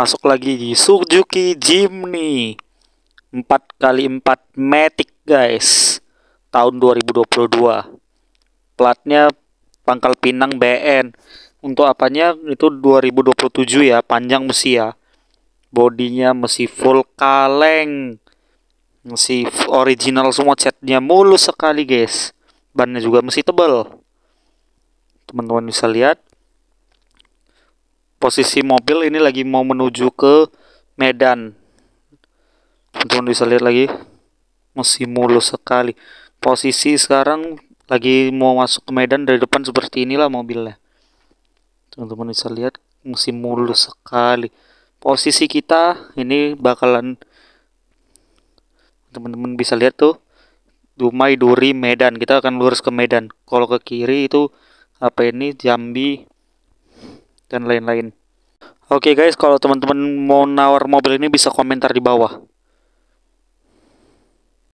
Masuk lagi di Suzuki Jimny 4x4 Matic guys Tahun 2022 Platnya Pangkal Pinang BN Untuk apanya itu 2027 ya Panjang mesia ya Bodinya mesti full kaleng mesti original semua catnya mulus sekali guys Bannya juga mesti tebal Teman-teman bisa lihat posisi mobil ini lagi mau menuju ke Medan teman-teman bisa lihat lagi masih mulus sekali posisi sekarang lagi mau masuk ke Medan dari depan seperti inilah mobilnya teman-teman bisa lihat masih mulus sekali posisi kita ini bakalan teman-teman bisa lihat tuh Dumai Duri Medan kita akan lurus ke Medan kalau ke kiri itu apa ini Jambi dan lain-lain. Oke okay guys, kalau teman-teman mau nawar mobil ini bisa komentar di bawah.